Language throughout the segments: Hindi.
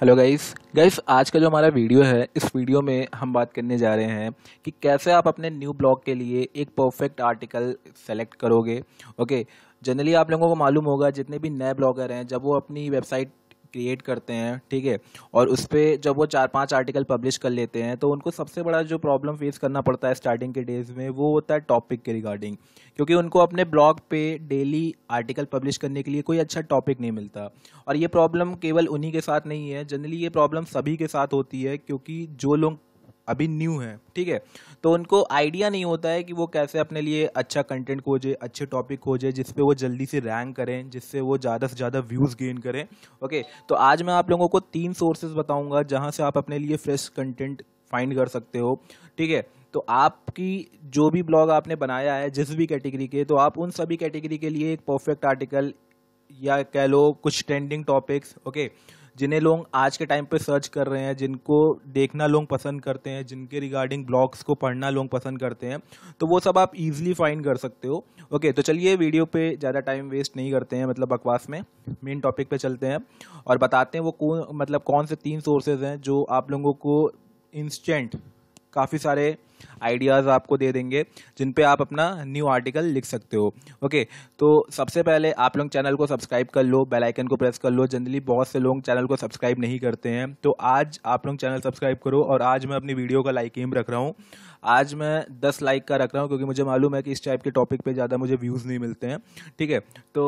हेलो गाइस गाइस आज का जो हमारा वीडियो है इस वीडियो में हम बात करने जा रहे हैं कि कैसे आप अपने न्यू ब्लॉग के लिए एक परफेक्ट आर्टिकल सेलेक्ट करोगे ओके जनरली आप लोगों को मालूम होगा जितने भी नए ब्लॉगर हैं जब वो अपनी वेबसाइट क्रिएट करते हैं ठीक है और उस पर जब वो चार पाँच आर्टिकल पब्लिश कर लेते हैं तो उनको सबसे बड़ा जो प्रॉब्लम फेस करना पड़ता है स्टार्टिंग के डेज में वो होता है टॉपिक के रिगार्डिंग क्योंकि उनको अपने ब्लॉग पे डेली आर्टिकल पब्लिश करने के लिए कोई अच्छा टॉपिक नहीं मिलता और ये प्रॉब्लम केवल उन्हीं के साथ नहीं है जनरली ये प्रॉब्लम सभी के साथ होती है क्योंकि जो लोग अभी न्यू है ठीक है तो उनको आइडिया नहीं होता है कि वो कैसे अपने लिए अच्छा कंटेंट खोजे अच्छे टॉपिक खोजे जिसपे वो जल्दी से रैंक करें जिससे वो ज़्यादा से ज़्यादा व्यूज़ गेन करें ओके तो आज मैं आप लोगों को तीन सोर्सेज बताऊंगा जहाँ से आप अपने लिए फ्रेश कंटेंट फाइंड कर सकते हो ठीक है तो आपकी जो भी ब्लॉग आपने बनाया है जिस भी कैटेगरी के तो आप उन सभी कैटेगरी के लिए एक परफेक्ट आर्टिकल या कह लो कुछ ट्रेंडिंग टॉपिक्स ओके okay? जिन्हें लोग आज के टाइम पे सर्च कर रहे हैं जिनको देखना लोग पसंद करते हैं जिनके रिगार्डिंग ब्लॉग्स को पढ़ना लोग पसंद करते हैं तो वो सब आप इजीली फाइंड कर सकते हो ओके तो चलिए वीडियो पे ज़्यादा टाइम वेस्ट नहीं करते हैं मतलब बकवास में मेन टॉपिक पे चलते हैं और बताते हैं वो कौन मतलब कौन से तीन सोर्सेज हैं जो आप लोगों को इंस्टेंट काफ़ी सारे आइडियाज़ आपको दे देंगे जिन पे आप अपना न्यू आर्टिकल लिख सकते हो ओके तो सबसे पहले आप लोग चैनल को सब्सक्राइब कर लो बेल आइकन को प्रेस कर लो जनरली बहुत से लोग चैनल को सब्सक्राइब नहीं करते हैं तो आज आप लोग चैनल सब्सक्राइब करो और आज मैं अपनी वीडियो का लाइक एम रख रहा हूँ आज मैं दस लाइक का रख रहा हूँ क्योंकि मुझे मालूम है कि इस टाइप के टॉपिक पर ज़्यादा मुझे व्यूज़ नहीं मिलते हैं ठीक है तो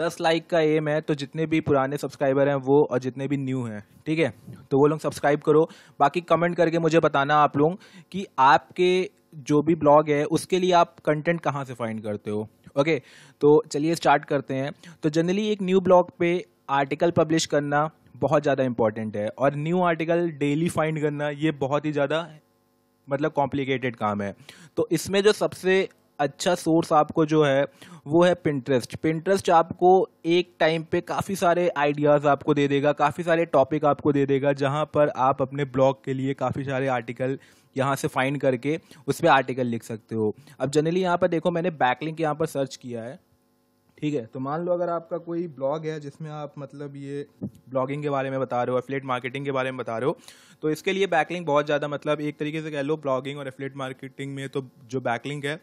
दस लाइक का एम है तो जितने भी पुराने सब्सक्राइबर हैं वो और जितने भी न्यू हैं ठीक है तो वो लोग सब्सक्राइब करो बाकी कमेंट करके मुझे बताना आप लोग कि आपके जो भी ब्लॉग है उसके लिए आप कंटेंट कहाँ से फाइंड करते हो ओके तो चलिए स्टार्ट करते हैं तो जनरली एक न्यू ब्लॉग पे आर्टिकल पब्लिश करना बहुत ज़्यादा इंपॉर्टेंट है और न्यू आर्टिकल डेली फाइंड करना ये बहुत ही ज़्यादा मतलब कॉम्प्लिकेटेड काम है तो इसमें जो सबसे अच्छा सोर्स आपको जो है वो है पिंट्रेस्ट पिंट्रेस्ट आपको एक टाइम पे काफ़ी सारे आइडियाज़ आपको दे देगा काफ़ी सारे टॉपिक आपको दे देगा जहाँ पर आप अपने ब्लॉग के लिए काफ़ी सारे आर्टिकल यहाँ से फाइंड करके उस पर आर्टिकल लिख सकते हो अब जनरली यहाँ पर देखो मैंने बैकलिंक यहाँ पर सर्च किया है ठीक है तो मान लो अगर आपका कोई ब्लॉग है जिसमें आप मतलब ये ब्लॉगिंग के बारे में बता रहे हो एफिलेट मार्केटिंग के बारे में बता रहे हो तो इसके लिए बैकलिंग बहुत ज़्यादा मतलब एक तरीके से कह लो ब्लॉगिंग और एफिलेट मार्केटिंग में तो जो बैकलिंग है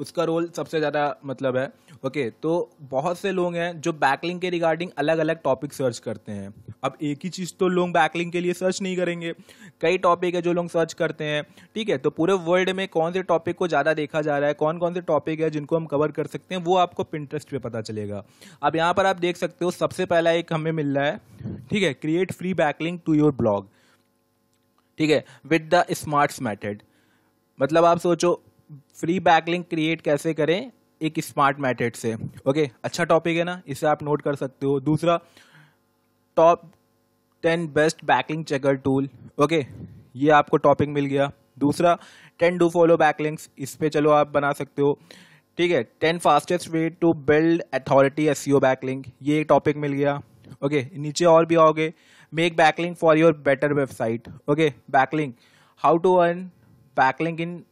उसका रोल सबसे ज़्यादा मतलब है ओके okay, तो बहुत से लोग हैं जो बैकलिंग के रिगार्डिंग अलग अलग टॉपिक सर्च करते हैं अब एक ही चीज़ तो लोग बैकलिंग के लिए सर्च नहीं करेंगे कई टॉपिक है जो लोग सर्च करते हैं ठीक है तो पूरे वर्ल्ड में कौन से टॉपिक को ज़्यादा देखा जा रहा है कौन कौन से टॉपिक है जिनको हम कवर कर सकते हैं वो आपको पिंटरेस्ट पे पता चलेगा अब यहाँ पर आप देख सकते हो सबसे पहला एक हमें मिल रहा है ठीक है create free backlink to your blog ठीक है विद द स्मार्ट्स मैथड मतलब आप सोचो फ्री बैकलिंग क्रिएट कैसे करें एक स्मार्ट मैथड से ओके okay, अच्छा टॉपिक है ना इसे आप नोट कर सकते हो दूसरा top ten best backlink checker tool okay ये आपको टॉपिक मिल गया दूसरा टेन डू फॉलो बैकलिंग्स इस पर चलो आप बना सकते हो ठीक है ten fastest way to build authority S E O backlink ये टॉपिक मिल गया ओके okay, नीचे और भी आओगे make backlink for your better website okay backlink how to earn backlink in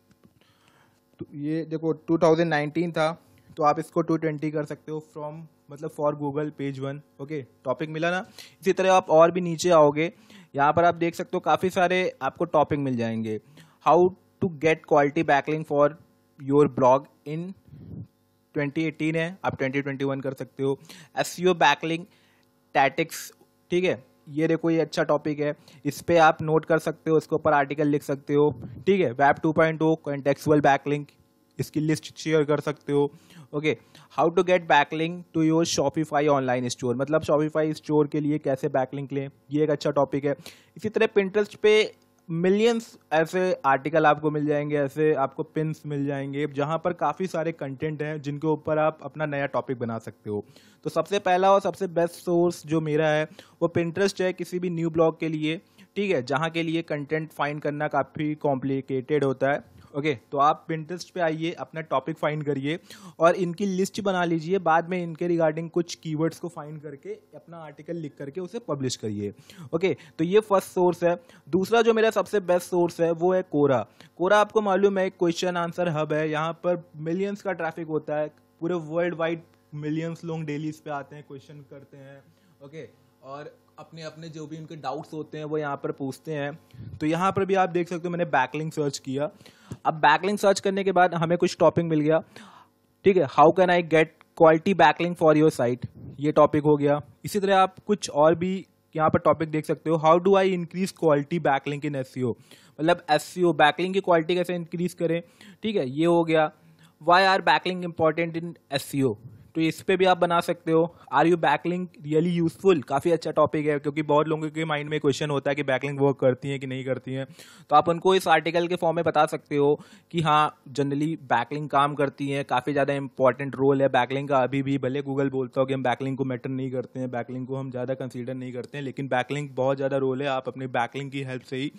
ये देखो 2019 था तो आप इसको 220 कर सकते हो फ्रॉम मतलब for Google page one okay topic मिला ना इसी तरह आप और भी नीचे आओगे यहाँ पर आप देख सकते हो काफ़ी सारे आपको टॉपिक मिल जाएंगे how to get quality backlink for your blog in 2018 है आप 2021 कर सकते हो एस बैकलिंग टैटिक्स ठीक है ये देखो ये अच्छा टॉपिक है इस पर आप नोट कर सकते हो इसके ऊपर आर्टिकल लिख सकते हो ठीक है web two point O contextual backlink इसकी लिस्ट शेयर कर सकते हो okay how to get backlink to your Shopify online store मतलब शॉपिफाई स्टोर के लिए कैसे बैकलिंक लें ये एक अच्छा टॉपिक है इसी तरह पिंट्रस्ट पे मिलियंस ऐसे आर्टिकल आपको मिल जाएंगे ऐसे आपको पिन्स मिल जाएंगे जहाँ पर काफ़ी सारे कंटेंट हैं जिनके ऊपर आप अपना नया टॉपिक बना सकते हो तो सबसे पहला और सबसे बेस्ट सोर्स जो मेरा है वो पिंट्रस्ट है किसी भी न्यू ब्लॉग के लिए ठीक है जहाँ के लिए कंटेंट फाइंड करना काफ़ी कॉम्प्लिकेटेड होता है ओके okay, तो आप पिंटरेस्ट पे आइए अपना टॉपिक फाइंड करिए और इनकी लिस्ट बना लीजिए बाद में इनके रिगार्डिंग कुछ कीवर्ड्स को फाइंड करके अपना आर्टिकल लिख करके उसे पब्लिश करिए ओके okay, तो ये फर्स्ट सोर्स है दूसरा जो मेरा सबसे बेस्ट सोर्स है वो है कोरा कोरा आपको मालूम है क्वेश्चन आंसर हब है यहाँ पर मिलियंस का ट्रैफिक होता है पूरे वर्ल्ड वाइड मिलियंस लोग डेली इस पे आते हैं क्वेश्चन करते हैं ओके okay, और अपने अपने जो भी उनके डाउट्स होते हैं वो यहाँ पर पूछते हैं तो यहाँ पर भी आप देख सकते हो मैंने बैकलिंग सर्च किया अब बैकलिंग सर्च करने के बाद हमें कुछ टॉपिक मिल गया ठीक है how can I get quality backlink for your site ये टॉपिक हो गया इसी तरह आप कुछ और भी यहाँ पर टॉपिक देख सकते हो how do I increase quality backlink in S मतलब एस सी ओ बैकलिंग की क्वालिटी कैसे इंक्रीज करें ठीक है ये हो गया why are backlink important in S तो इस पर भी आप बना सकते हो are you backlink really useful काफ़ी अच्छा टॉपिक है क्योंकि बहुत लोगों के माइंड में क्वेश्चन होता है कि बैकलिंग वर्क करती है कि नहीं करती हैं तो आप उनको इस आर्टिकल के फॉर्म में बता सकते हो कि हाँ जनरली बैकलिंग काम करती है काफ़ी ज़्यादा इंपॉर्टेंट रोल है बैकलिंग का अभी भी भले गूगल बोलता हो कि हम बैकलिंग को मैटर नहीं करते हैं बैकलिंग को हम ज़्यादा कंसिडर नहीं करते हैं लेकिन बैकलिंग बहुत ज़्यादा रोल है आप अपने बैकलिंग की हेल्प से ही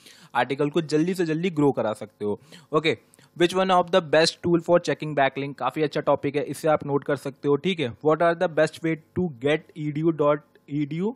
आर्टिकल को जल्दी से जल्दी ग्रो करा सकते हो okay okay. Which one of the best tool for checking backlink काफ़ी अच्छा टॉपिक है इसे आप नोट कर सकते हो ठीक है what are the best way to get E D U dot E D U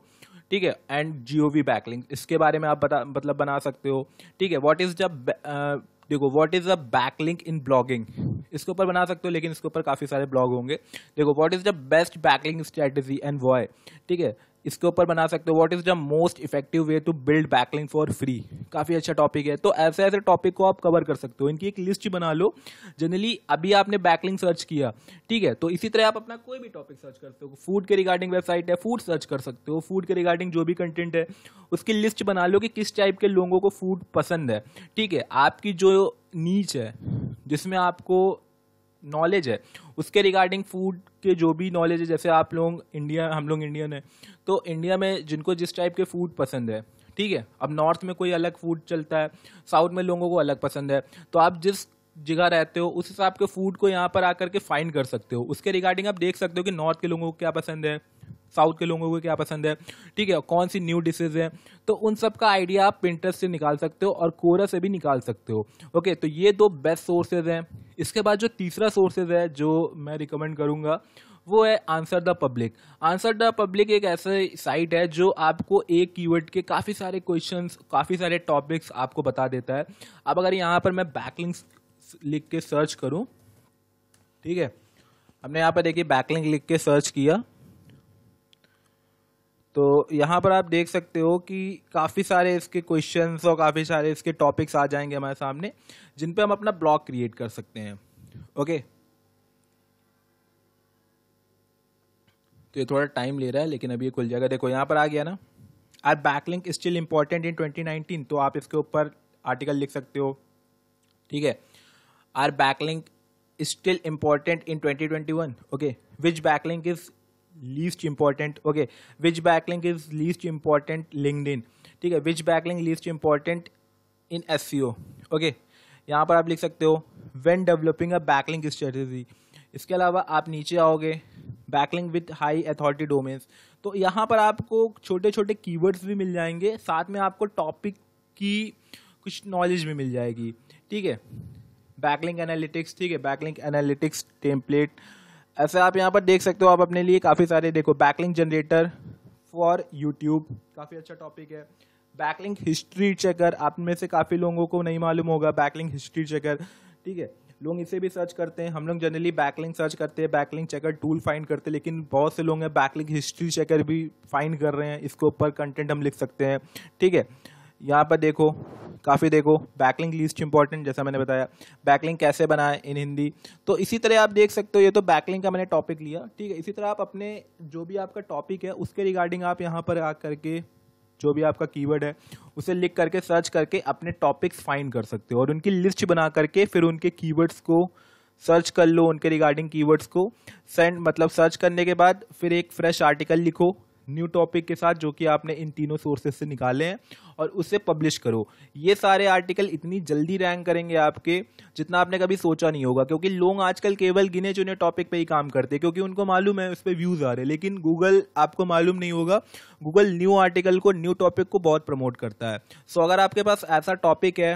ठीक है and G O V backlink इसके बारे में आप बता मतलब बना सकते हो ठीक है वॉट इज़ द देखो what is the backlink in blogging इसके ऊपर बना सकते हो लेकिन इसके ऊपर काफ़ी सारे ब्लॉग होंगे देखो what is the best backlink strategy and why ठीक है इसके ऊपर बना सकते हो what is the most effective way to build backlink for free काफ़ी अच्छा टॉपिक है तो ऐसे ऐसे टॉपिक को आप कवर कर सकते हो इनकी एक लिस्ट बना लो जनरली अभी आपने बैकलिंग सर्च किया ठीक है तो इसी तरह आप अपना कोई भी टॉपिक सर्च कर सकते हो फूड के रिगार्डिंग वेबसाइट है फूड सर्च कर सकते हो फूड के रिगार्डिंग जो भी कंटेंट है उसकी लिस्ट बना लो कि किस टाइप के लोगों को फूड पसंद है ठीक है आपकी जो नीच है जिसमें आपको नॉलेज है उसके रिगार्डिंग फूड के जो भी नॉलेज है जैसे आप लोग इंडिया हम लोग इंडियन हैं तो इंडिया में जिनको जिस टाइप के फूड पसंद है ठीक है अब नॉर्थ में कोई अलग फूड चलता है साउथ में लोगों को अलग पसंद है तो आप जिस जगह रहते हो उस हिसाब के फूड को यहाँ पर आकर के फाइंड कर सकते हो उसके रिगार्डिंग आप देख सकते हो कि नॉर्थ के लोगों को क्या पसंद है साउथ के लोगों को क्या पसंद है ठीक है कौन सी न्यू डिशेज है तो उन सब का आइडिया आप पिंटरेस्ट से निकाल सकते हो और कोरा से भी निकाल सकते हो ओके तो ये दो बेस्ट सोर्सेज हैं इसके बाद जो तीसरा सोर्सेज है जो मैं रिकमेंड करूँगा वो है answer the public answer the public एक ऐसे साइट है जो आपको एक कीवर्ड के काफ़ी सारे क्वेश्चंस काफ़ी सारे टॉपिक्स आपको बता देता है अब अगर यहाँ पर मैं बैकलिंग्स लिख के सर्च करूँ ठीक है हमने यहाँ पर देखिए बैकलिंग लिख के सर्च किया तो यहाँ पर आप देख सकते हो कि काफ़ी सारे इसके क्वेश्चन और काफ़ी सारे इसके टॉपिक्स आ जाएंगे हमारे सामने जिन पे हम अपना ब्लॉग क्रिएट कर सकते हैं ओके तो ये थोड़ा टाइम ले रहा है लेकिन अभी ये खुल जाएगा देखो यहाँ पर आ गया ना are backlink still important in 2019 तो आप इसके ऊपर आर्टिकल लिख सकते हो ठीक है are backlink still important in 2021 okay which backlink is least important okay which is least important important in ठीक है which backlink least important in S okay यहाँ पर आप लिख सकते हो when developing a backlink strategy इसके अलावा आप नीचे आओगे backlink with high authority domains तो यहाँ पर आपको छोटे छोटे कीवर्ड्स भी मिल जाएंगे साथ में आपको टॉपिक की कुछ नॉलेज भी मिल जाएगी ठीक है बैकलिंग एनालिटिक्स ठीक है बैकलिंग एनालिटिक्स टेम्पलेट ऐसे आप यहाँ पर देख सकते हो आप अपने लिए काफ़ी सारे देखो बैकलिंग जनरेटर फॉर यूट्यूब काफ़ी अच्छा टॉपिक है बैकलिंग हिस्ट्री चेकर आप में से काफ़ी लोगों को नहीं मालूम होगा बैकलिंग हिस्ट्री चेकर ठीक है लोग इसे भी सर्च करते हैं हम लोग जनरली बैकलिंग सर्च करते हैं बैकलिंग चेकर टूल फाइंड करते हैं लेकिन बहुत से लोग हैं बैकलिंग हिस्ट्री चेकर भी फाइंड कर रहे हैं इसके ऊपर कंटेंट हम लिख सकते हैं ठीक है यहाँ पर देखो काफ़ी देखो बैकलिंग लिस्ट इंपॉर्टेंट जैसा मैंने बताया बैकलिंग कैसे बनाए इन हिंदी तो इसी तरह आप देख सकते हो ये तो बैकलिंग का मैंने टॉपिक लिया ठीक है इसी तरह आप अपने जो भी आपका टॉपिक है उसके रिगार्डिंग आप यहाँ पर आ करके जो भी आपका कीवर्ड है उसे लिख करके सर्च करके अपने टॉपिक्स फाइंड कर सकते हो और उनकी लिस्ट बना करके फिर उनके कीवर्ड्स को सर्च कर लो उनके रिगार्डिंग कीवर्ड्स को सेंड मतलब सर्च करने के बाद फिर एक फ्रेश आर्टिकल लिखो न्यू टॉपिक के साथ जो कि आपने इन तीनों सोर्सेज से निकाले हैं और उससे पब्लिश करो ये सारे आर्टिकल इतनी जल्दी रैंक करेंगे आपके जितना आपने कभी सोचा नहीं होगा क्योंकि लोग आजकल केवल गिने चुने टॉपिक पे ही काम करते हैं क्योंकि उनको मालूम है उस पर व्यूज़ आ रहे हैं लेकिन गूगल आपको मालूम नहीं होगा गूगल न्यू आर्टिकल को न्यू टॉपिक को बहुत प्रमोट करता है सो अगर आपके पास ऐसा टॉपिक है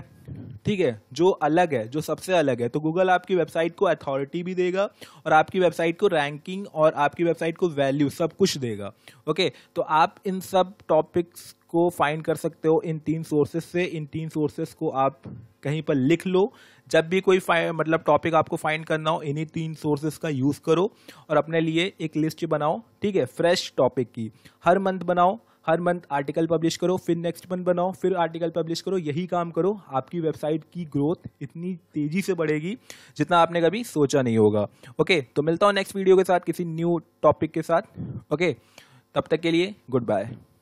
ठीक है जो अलग है जो सबसे अलग है तो गूगल आपकी वेबसाइट को अथॉरिटी भी देगा और आपकी वेबसाइट को रैंकिंग और आपकी वेबसाइट को वैल्यू सब कुछ देगा ओके तो आप इन सब टॉपिक्स को फाइंड कर सकते हो इन तीन सोर्सेज से इन तीन सोर्सेज को आप कहीं पर लिख लो जब भी कोई मतलब टॉपिक आपको फाइंड करना हो इन्हीं तीन सोर्सेज का यूज़ करो और अपने लिए एक लिस्ट बनाओ ठीक है फ्रेश टॉपिक की हर मंथ बनाओ हर मंथ आर्टिकल पब्लिश करो फिर नेक्स्ट मंथ बनाओ फिर आर्टिकल पब्लिश करो यही काम करो आपकी वेबसाइट की ग्रोथ इतनी तेज़ी से बढ़ेगी जितना आपने कभी सोचा नहीं होगा ओके तो मिलता हूँ नेक्स्ट वीडियो के साथ किसी न्यू टॉपिक के साथ ओके तब तक के लिए गुड बाय